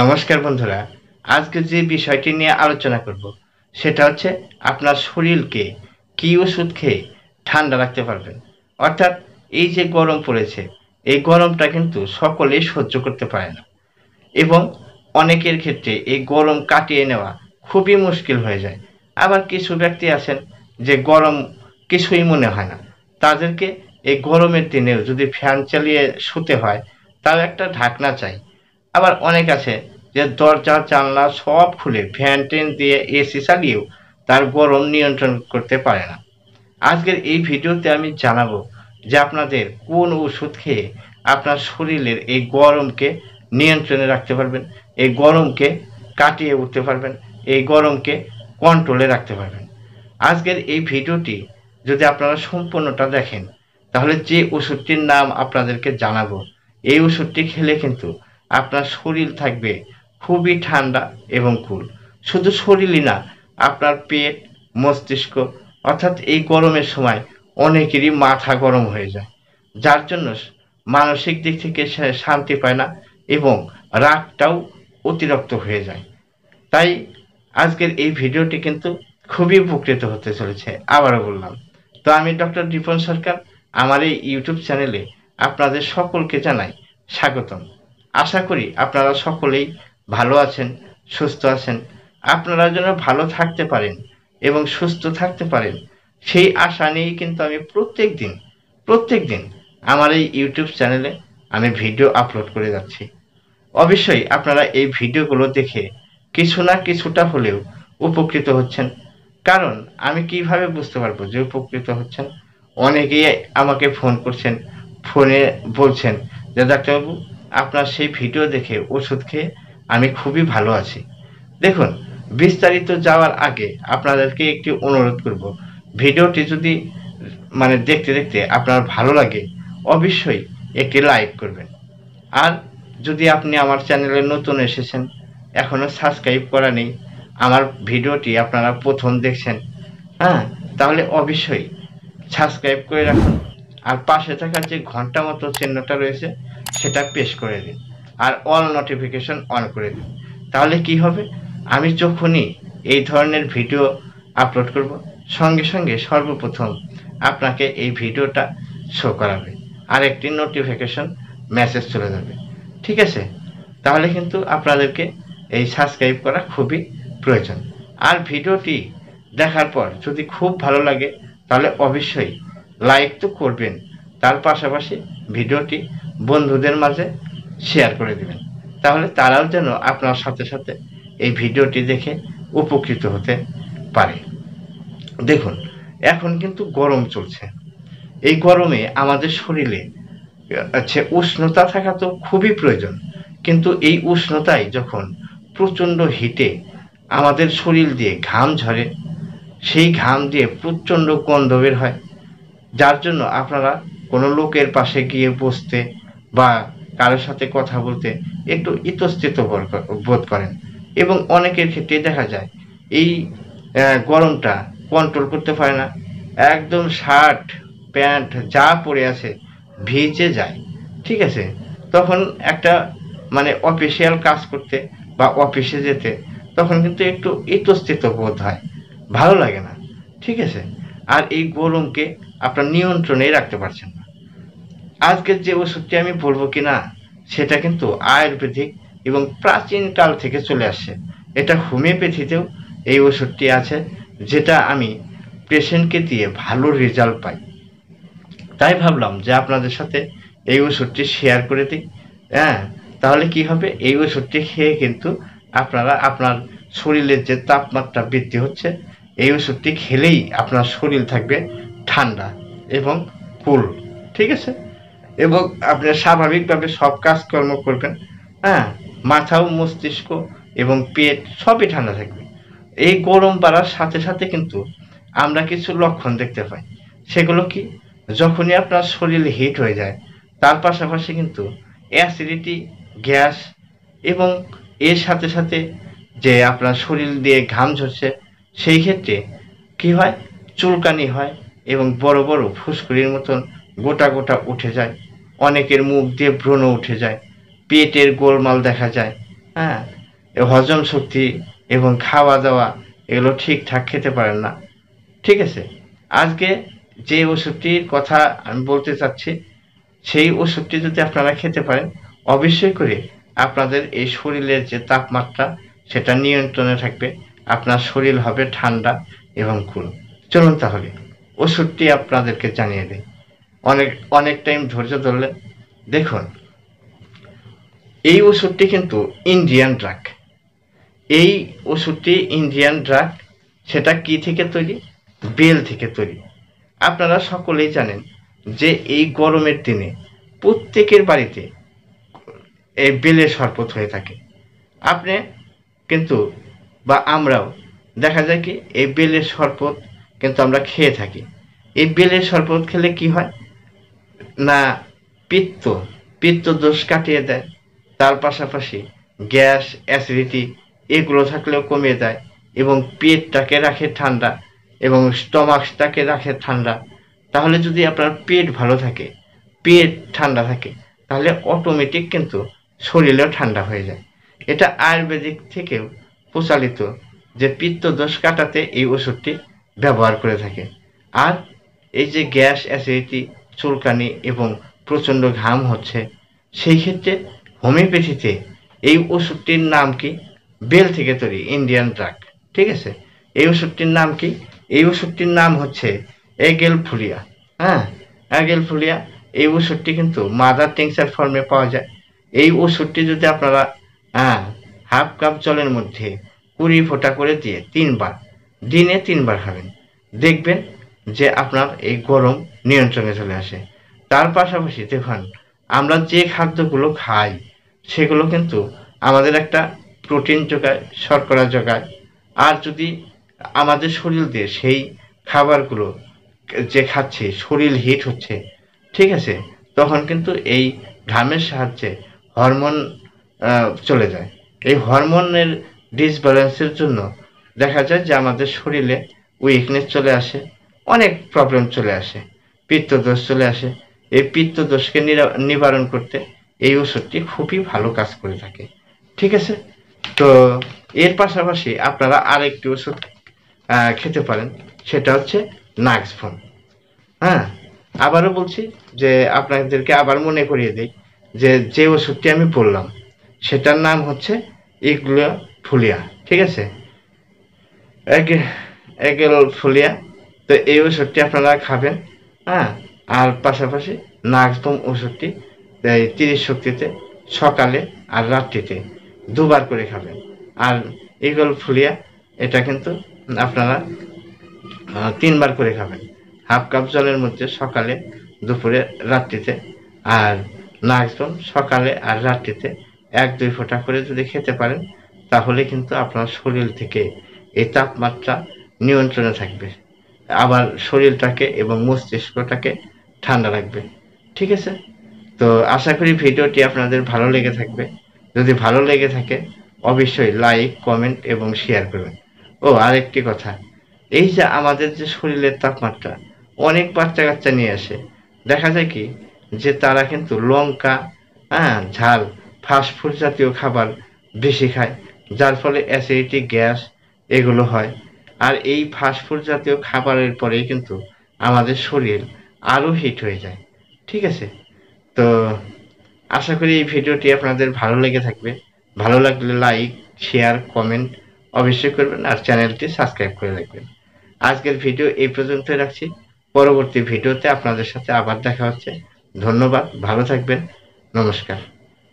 নমস্কার বন্ধুরা আজকে যে বিষয়টি নিয়ে আলোচনা করব সেটা হচ্ছে আপনার শরীরকে কী ওষুধ খেয়ে ঠান্ডা রাখতে পারবেন অর্থাৎ এই যে গরম পড়েছে এই গরমটা কিন্তু সকলেই সহ্য করতে পারে না এবং অনেকের ক্ষেত্রে এই গরম কাটিয়ে নেওয়া খুবই মুশকিল হয়ে যায় আবার কিছু ব্যক্তি আছেন যে গরম কিছুই মনে হয় না তাদেরকে এই গরমের দিনেও যদি ফ্যান চালিয়ে শুতে হয় তার একটা ঢাকনা চাই আবার অনেক আছে যে দরজা জানলা সব খুলে ফ্যান টেন দিয়ে এসি চালিয়েও তার গরম নিয়ন্ত্রণ করতে পারে না আজকের এই ভিডিওতে আমি জানাবো যে আপনাদের কোন ওষুধ খেয়ে আপনার শরীরের এই গরমকে নিয়ন্ত্রণে রাখতে পারবেন এই গরমকে কাটিয়ে উঠতে পারবেন এই গরমকে কন্ট্রোলে রাখতে পারবেন আজকের এই ভিডিওটি যদি আপনারা সম্পূর্ণটা দেখেন তাহলে যে ওষুধটির নাম আপনাদেরকে জানাবো এই ওষুধটি খেলে কিন্তু আপনার শরীর থাকবে খুবই ঠান্ডা এবং কুল শুধু শরীরই না আপনার পেট মস্তিষ্ক অর্থাৎ এই গরমের সময় অনেকেরই মাথা গরম হয়ে যায় যার জন্য মানসিক দিক থেকে সে শান্তি পায় না এবং রাগটাও অতিরিক্ত হয়ে যায় তাই আজকের এই ভিডিওটি কিন্তু খুবই উপকৃত হতে চলেছে আবারও বললাম তো আমি ডক্টর দীপন সরকার আমার এই ইউটিউব চ্যানেলে আপনাদের সকলকে জানাই স্বাগতম আশা করি আপনারা সকলেই ভালো আছেন সুস্থ আছেন আপনারা যেন ভালো থাকতে পারেন এবং সুস্থ থাকতে পারেন সেই আশা নিয়েই কিন্তু আমি প্রত্যেক দিন প্রত্যেক দিন আমার এই ইউটিউব চ্যানেলে আমি ভিডিও আপলোড করে যাচ্ছি অবশ্যই আপনারা এই ভিডিওগুলো দেখে কিছু না কিছুটা হলেও উপকৃত হচ্ছেন কারণ আমি কিভাবে বুঝতে পারবো যে উপকৃত হচ্ছেন অনেকেই আমাকে ফোন করছেন ফোনে বলছেন যে ডাক্তারবাবু আপনার সেই ভিডিও দেখে ওষুধ খেয়ে আমি খুবই ভালো আছি দেখুন বিস্তারিত যাওয়ার আগে আপনাদেরকে একটি অনুরোধ করব ভিডিওটি যদি মানে দেখতে দেখতে আপনার ভালো লাগে অবশ্যই একটি লাইক করবেন আর যদি আপনি আমার চ্যানেলে নতুন এসেছেন এখনও সাবস্ক্রাইব করা নেই আমার ভিডিওটি আপনারা প্রথম দেখছেন হ্যাঁ তাহলে অবশ্যই সাবস্ক্রাইব করে রাখুন আর পাশে থাকা যে ঘন্টা মতো চিহ্নটা রয়েছে সেটা পেশ করে দিন আর অল নোটিফিকেশন অন করে দিন তাহলে কি হবে আমি যখনই এই ধরনের ভিডিও আপলোড করব সঙ্গে সঙ্গে সর্বপ্রথম আপনাকে এই ভিডিওটা শো করাবে আর একটি নোটিফিকেশন মেসেজ চলে যাবে ঠিক আছে তাহলে কিন্তু আপনাদেরকে এই সাবস্ক্রাইব করা খুবই প্রয়োজন আর ভিডিওটি দেখার পর যদি খুব ভালো লাগে তাহলে অবশ্যই লাইক তো করবেন তার পাশাপাশি ভিডিওটি বন্ধুদের মাঝে শেয়ার করে দেবেন তাহলে তারাও যেন আপনার সাথে সাথে এই ভিডিওটি দেখে উপকৃত হতে পারে দেখুন এখন কিন্তু গরম চলছে এই গরমে আমাদের শরীরে আচ্ছা উষ্ণতা থাকা তো খুবই প্রয়োজন কিন্তু এই উষ্ণতায় যখন প্রচণ্ড হিটে আমাদের শরীর দিয়ে ঘাম ঝরে সেই ঘাম দিয়ে প্রচণ্ড গন্ধ বের হয় যার জন্য আপনারা কোনো লোকের পাশে গিয়ে বসতে বা কারোর সাথে কথা বলতে একটু ইতস্থিত বোধ করেন এবং অনেকের ক্ষেত্রে দেখা যায় এই গরমটা কন্ট্রোল করতে পারে না একদম শার্ট প্যান্ট যা পরে আছে ভিজে যায় ঠিক আছে তখন একটা মানে অফিসিয়াল কাজ করতে বা অফিসে যেতে তখন কিন্তু একটু ইতস্থিত বোধ হয় ভালো লাগে না ঠিক আছে আর এই গরমকে আপনার নিয়ন্ত্রণেই রাখতে পারছেন না আজকের যে ওষুধটি আমি বলবো কি না সেটা কিন্তু আয়ুর্বেদিক এবং প্রাচীনকাল থেকে চলে আসছে এটা হোমিওপ্যাথিতেও এই ওষুধটি আছে যেটা আমি পেশেন্টকে দিয়ে ভালো রেজাল্ট পাই তাই ভাবলাম যে আপনাদের সাথে এই ওষুধটি শেয়ার করে দিই হ্যাঁ তাহলে কি হবে এই ওষুধটি খেয়ে কিন্তু আপনারা আপনার শরীরের যে তাপমাত্রা বৃদ্ধি হচ্ছে এই ওষুধটি খেলেই আপনার শরীর থাকবে ঠান্ডা এবং কুল ঠিক আছে এবং আপনি স্বাভাবিকভাবে সব কাজকর্ম করবেন হ্যাঁ মাথাও মস্তিষ্ক এবং পেট সবই ঠান্ডা থাকবে এই গরম বাড়ার সাথে সাথে কিন্তু আমরা কিছু লক্ষণ দেখতে পাই সেগুলো কি যখনই আপনার শরীর হিট হয়ে যায় তার পাশাপাশি কিন্তু অ্যাসিডিটি গ্যাস এবং এর সাথে সাথে যে আপনার শরীর দিয়ে ঘাম ঝরছে সেই ক্ষেত্রে কি হয় চুলকানি হয় এবং বড় বড় ফুসকুড়ির মতন গোটা গোটা উঠে যায় অনেকের মুখ দিয়ে ব্রণ উঠে যায় পেটের গোলমাল দেখা যায় হ্যাঁ হজম শক্তি এবং খাওয়া দাওয়া এগুলো ঠিকঠাক খেতে পারেন না ঠিক আছে আজকে যে ওষুধটির কথা আমি বলতে চাচ্ছি সেই ওষুধটি যদি আপনারা খেতে পারেন অবশ্যই করে আপনাদের এই শরীরের যে তাপমাত্রা সেটা নিয়ন্ত্রণে থাকবে আপনার শরীর হবে ঠান্ডা এবং কুল চলুন তাহলে ওষুধটি আপনাদেরকে জানিয়ে দিই অনেক অনেক টাইম ধৈর্য ধরলে দেখুন এই ওষুধটি কিন্তু ইন্ডিয়ান ড্রাগ এই ওষুধটি ইন্ডিয়ান ড্রাগ সেটা কি থেকে তৈরি বেল থেকে তৈরি আপনারা সকলেই জানেন যে এই গরমের দিনে প্রত্যেকের বাড়িতে এই বেলের শরবত হয়ে থাকে আপনি কিন্তু বা আমরাও দেখা যায় কি এই বেলের শরবত কিন্তু আমরা খেয়ে থাকি এই বেলের শরবত খেলে কি হয় না পিত্ত পিত্ত দোষ কাটিয়ে দেয় তার পাশাপাশি গ্যাস অ্যাসিডিটি এগুলো থাকলেও কমিয়ে দেয় এবং পেটটাকে রাখে ঠান্ডা এবং স্টমাক্সটাকে রাখে ঠান্ডা তাহলে যদি আপনার পেট ভালো থাকে পেট ঠান্ডা থাকে তাহলে অটোমেটিক কিন্তু শরীরেও ঠান্ডা হয়ে যায় এটা আয়ুর্বেদিক থেকেও প্রচালিত যে পিত্ত দোষ কাটাতে এই ওষুধটি ব্যবহার করে থাকে আর এই যে গ্যাস অ্যাসিডিটি চুলকানি এবং প্রচণ্ড ঘাম হচ্ছে সেই ক্ষেত্রে হোমিওপ্যাথিতে এই ওষুধটির নাম কি বেল থেকে তৈরি ইন্ডিয়ান ড্রাগ ঠিক আছে এই ওষুধটির নাম কি এই ওষুধটির নাম হচ্ছে এগেল ফুলিয়া হ্যাঁ এগেল ফুলিয়া এই ওষুধটি কিন্তু মাদার টেংসার ফর্মে পাওয়া যায় এই ওষুধটি যদি আপনারা হ্যাঁ হাফ কাপ জলের মধ্যে কুড়ি ফোঁটা করে দিয়ে তিনবার দিনে তিনবার খাবেন দেখবেন যে আপনার এই গরম নিয়ন্ত্রণে চলে আসে তার পাশাপাশি দেখুন আমরা যে খাদ্যগুলো খাই সেগুলো কিন্তু আমাদের একটা প্রোটিন যোগায় শর্করা যোগায় আর যদি আমাদের শরীর দিয়ে সেই খাবারগুলো যে খাচ্ছে শরীর হিট হচ্ছে ঠিক আছে তখন কিন্তু এই ঘামের সাহায্যে হরমোন চলে যায় এই হরমোনের ডিসব্যালেন্সের জন্য দেখা যায় যে আমাদের শরীরে উইকনেস চলে আসে অনেক প্রবলেম চলে আসে পিত্তদোষ চলে আসে এই পিত্তদোষকে নিবারণ করতে এই ওষুধটি খুবই ভালো কাজ করে থাকে ঠিক আছে তো এর পাশাপাশি আপনারা আরেকটি ওষুধ খেতে পারেন সেটা হচ্ছে নাক্সফোন হ্যাঁ আবারও বলছি যে আপনাদেরকে আবার মনে করিয়ে দিই যে যে ওষুধটি আমি বললাম সেটার নাম হচ্ছে ইগুলো ফুলিয়া ঠিক আছে এগেল ফুলিয়া তো এই ওষুধটি আপনারা খাবেন হ্যাঁ আর পাশাপাশি নাকদম ওষুধটি এই তিরিশ শক্তিতে সকালে আর রাত্রিতে দুবার করে খাবেন আর ইগল ফুলিয়া এটা কিন্তু আপনারা তিনবার করে খাবেন হাফ কাপ জলের মধ্যে সকালে দুপুরে রাত্রিতে আর নাকদম সকালে আর রাত্রিতে এক দুই ফোঁটা করে যদি খেতে পারেন তাহলে কিন্তু আপনার শরীর থেকে এই তাপমাত্রা নিয়ন্ত্রণে থাকবে আবার শরীরটাকে এবং মস্তিষ্কটাকে ঠান্ডা রাখবে ঠিক আছে তো আশা করি ভিডিওটি আপনাদের ভালো লেগে থাকবে যদি ভালো লেগে থাকে অবশ্যই লাইক কমেন্ট এবং শেয়ার করবেন ও আরেকটি কথা এই যে আমাদের যে শরীরের তাপমাত্রা অনেক বাচ্চা কাচ্চা নিয়ে আসে দেখা যায় কি যে তারা কিন্তু লঙ্কা হ্যাঁ ঝাল ফাস্টফুড জাতীয় খাবার বেশি খায় যার ফলে অ্যাসিডিটি গ্যাস এগুলো হয় আর এই ফাস্টফুড জাতীয় খাবারের পরেই কিন্তু আমাদের শরীর আরও হিট হয়ে যায় ঠিক আছে তো আশা করি এই ভিডিওটি আপনাদের ভালো লেগে থাকবে ভালো লাগলে লাইক শেয়ার কমেন্ট অবশ্যই করবেন আর চ্যানেলটি সাবস্ক্রাইব করে রাখবেন আজকের ভিডিও এই পর্যন্তই রাখছি পরবর্তী ভিডিওতে আপনাদের সাথে আবার দেখা হচ্ছে ধন্যবাদ ভালো থাকবেন নমস্কার